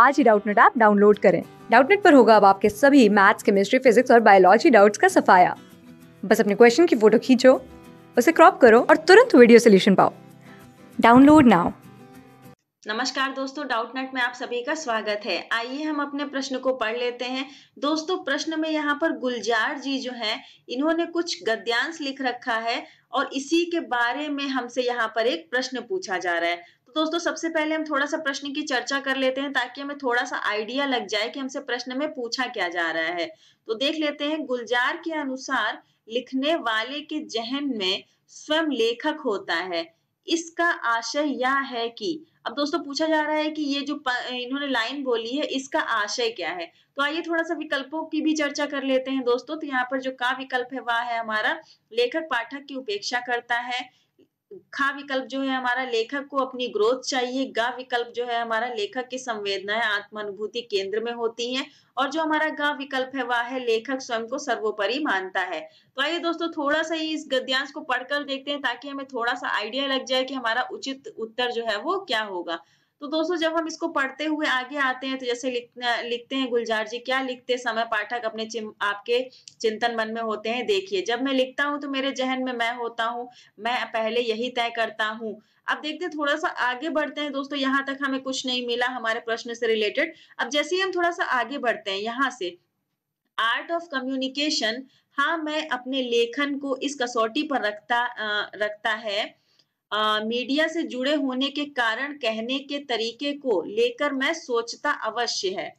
आज ही Doubtnut app download करें डाउटनेट पर होगा अब आपके सभी मैथ्स केमिस्ट्री फिजिक्स और बायोलॉजी डाउट्स का सफाया बस अपने क्वेश्चन की फोटो खींचो उसे क्रॉप करो और तुरंत वीडियो सोल्यूशन पाओ डाउनलोड नाउ नमस्कार दोस्तों डाउटनेट में आप सभी का स्वागत है आइए हम अपने प्रश्न को पढ़ लेते हैं दोस्तों प्रश्न में यहाँ पर गुलजार जी जो हैं इन्होंने कुछ गद्यांश लिख रखा है और इसी के बारे में हमसे यहाँ पर एक प्रश्न पूछा जा रहा है तो दोस्तों सबसे पहले हम थोड़ा सा प्रश्न की चर्चा कर लेते हैं ताकि हमें थोड़ा सा आइडिया लग जाए कि हमसे प्रश्न में पूछा क्या जा रहा है तो देख लेते हैं गुलजार के अनुसार लिखने वाले के जहन में स्वयं लेखक होता है इसका आशय यह है कि अब दोस्तों पूछा जा रहा है कि ये जो इन्होंने लाइन बोली है इसका आशय क्या है तो आइए थोड़ा सा विकल्पों की भी चर्चा कर लेते हैं दोस्तों तो यहाँ पर जो का विकल्प है वह है हमारा लेखक पाठक की उपेक्षा करता है खा विकल्प जो है हमारा लेखक को अपनी ग्रोथ चाहिए गा विकल्प जो है हमारा लेखक की संवेदनाएं आत्मानुभूति केंद्र में होती हैं और जो हमारा गा विकल्प है वह है लेखक स्वयं को सर्वोपरि मानता है तो आइए दोस्तों थोड़ा सा ही इस गद्यांश को पढ़कर देखते हैं ताकि हमें थोड़ा सा आइडिया लग जाए कि हमारा उचित उत्तर जो है वो क्या होगा तो दोस्तों जब हम इसको पढ़ते हुए आगे आते हैं तो जैसे लिखते हैं गुलजार जी क्या लिखते समय पाठक अपने आपके चिंतन मन में होते हैं देखिए जब मैं लिखता हूँ तो मेरे जहन में मैं होता हूँ मैं पहले यही तय करता हूँ अब देखते हैं थोड़ा सा आगे बढ़ते हैं दोस्तों यहाँ तक हमें कुछ नहीं मिला हमारे प्रश्न से रिलेटेड अब जैसे ही हम थोड़ा सा आगे बढ़ते हैं यहाँ से आर्ट ऑफ कम्युनिकेशन हाँ मैं अपने लेखन को इस कसौटी पर रखता आ, रखता है आ, मीडिया से जुड़े होने के कारण कहने के तरीके को लेकर मैं सोचता अवश्य है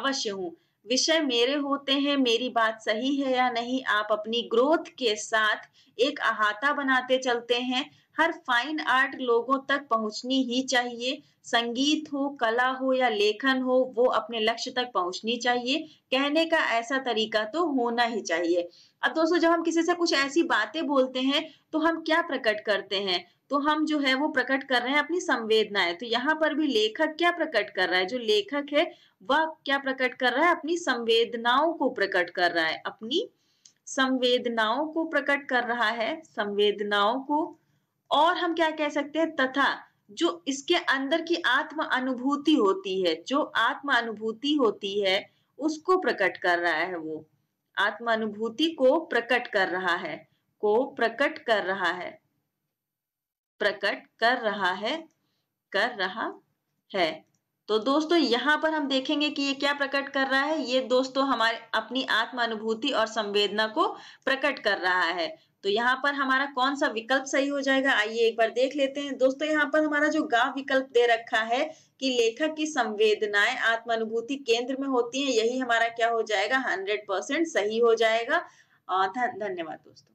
अवश्य हूँ विषय मेरे होते हैं मेरी बात सही है या नहीं आप अपनी ग्रोथ के साथ एक अहाता बनाते चलते हैं हर फाइन आर्ट लोगों तक पहुंचनी ही चाहिए संगीत हो कला हो या लेखन हो वो अपने लक्ष्य तक पहुंचनी चाहिए कहने का ऐसा तरीका तो होना ही चाहिए अब दोस्तों जब हम किसी से कुछ ऐसी बातें बोलते हैं तो हम क्या प्रकट करते हैं तो हम जो है वो प्रकट कर रहे हैं अपनी संवेदनाएं तो यहाँ पर भी लेखक क्या प्रकट कर रहा है जो लेखक है वह क्या प्रकट कर रहा है अपनी संवेदनाओं को प्रकट कर रहा है अपनी संवेदनाओं को प्रकट कर रहा है संवेदनाओं को और हम क्या कह सकते हैं तथा जो इसके अंदर की आत्म अनुभूति होती है जो आत्म अनुभूति होती है उसको प्रकट कर रहा है वो आत्म अनुभूति को प्रकट कर रहा है को प्रकट कर रहा है प्रकट कर रहा है कर रहा है तो दोस्तों यहाँ पर हम देखेंगे कि ये क्या प्रकट कर रहा है ये दोस्तों हमारे अपनी अनुभूति और संवेदना को प्रकट कर रहा है तो यहाँ पर हमारा कौन सा विकल्प सही हो जाएगा आइए एक बार देख लेते हैं दोस्तों यहाँ पर हमारा जो गा विकल्प दे रखा है कि लेखक की संवेदनाएं आत्मानुभूति केंद्र में होती हैं यही हमारा क्या हो जाएगा हंड्रेड परसेंट सही हो जाएगा धन्यवाद दोस्तों